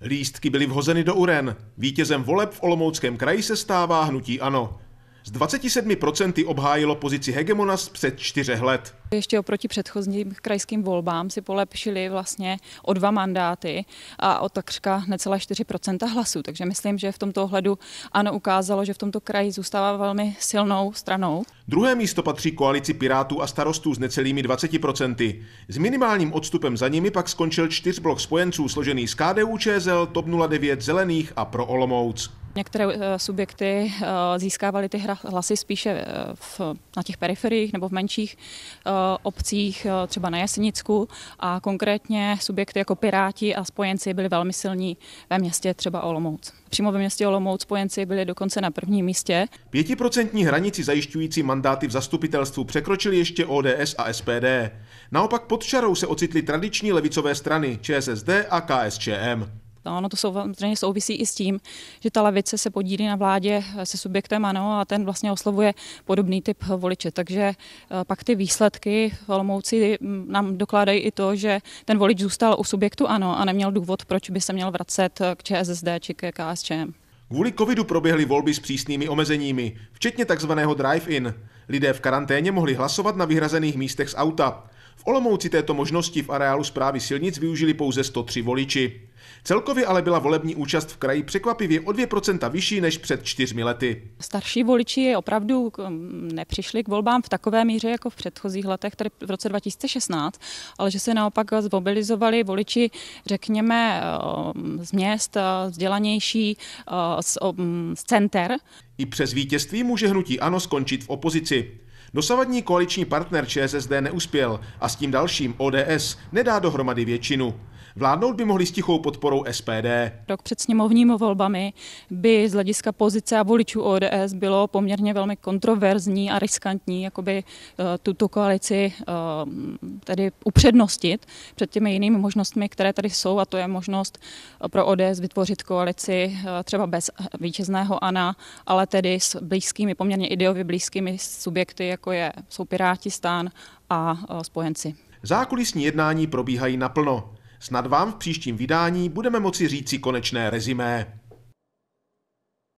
Lístky byly vhozeny do uren. Vítězem voleb v Olomouckém kraji se stává hnutí ANO. Z 27% obhájilo pozici hegemona z před čtyřech let. Ještě oproti předchozím krajským volbám si polepšili vlastně o dva mandáty a o takřka necelé 4% hlasů. Takže myslím, že v tomto ohledu ano ukázalo, že v tomto kraji zůstává velmi silnou stranou. Druhé místo patří koalici Pirátů a starostů s necelými 20%. S minimálním odstupem za nimi pak skončil čtyřblok spojenců složený z KDU, ČSL, TOP 09, Zelených a pro Olomouc. Některé eh, subjekty eh, získávaly ty hlasy spíše eh, v, na těch periferiích nebo v menších obcích, třeba na Jesenicku a konkrétně subjekty jako Piráti a spojenci byli velmi silní ve městě třeba Olomouc. Přímo ve městě Olomouc spojenci byli dokonce na prvním místě. Pětiprocentní hranici zajišťující mandáty v zastupitelstvu překročili ještě ODS a SPD. Naopak pod čarou se ocitly tradiční levicové strany ČSSD a KSČM. No, ono to samozřejmě souvisí i s tím, že ta levice se podílí na vládě eh, se subjektem ANO a ten vlastně oslovuje podobný typ eh, voliče. Takže eh, pak ty výsledky v Olomouci mm, nám dokládají i to, že ten volič zůstal u subjektu ANO a neměl důvod, proč by se měl vracet k ČSSD či k KSČM. Kvůli covidu proběhly volby s přísnými omezeními, včetně takzvaného drive-in. Lidé v karanténě mohli hlasovat na vyhrazených místech z auta. V Olomouci této možnosti v areálu zprávy silnic využili pouze 103 voliči. Celkově ale byla volební účast v kraji překvapivě o 2% vyšší než před čtyřmi lety. Starší voliči opravdu mm, nepřišli k volbám v takové míře jako v předchozích letech, tedy v roce 2016, ale že se naopak zmobilizovali voliči, řekněme, eh, z měst, eh, vzdělanější, eh, mm, z, center. I přes vítězství může hnutí ANO skončit v opozici. Dosavadní koaliční partner ČSSD neuspěl a s tím dalším ODS nedá dohromady většinu. Vládnout by mohli s tichou podporou SPD. Rok před sněmovními volbami by z hlediska pozice a voličů ODS bylo poměrně velmi kontroverzní a riskantní jakoby eh, tuto koalici eh, tedy upřednostit před těmi jinými možnostmi, které tady jsou a to je možnost eh, pro ODS vytvořit koalici třeba bez vítězného ANA, ale tedy s blízkými, poměrně ideově blízkými subjekty, jako je, jsou Piráti, Stán a spojenci. Zákulisní jednání probíhají naplno. Snad vám v příštím vydání budeme moci říci konečné rezimé.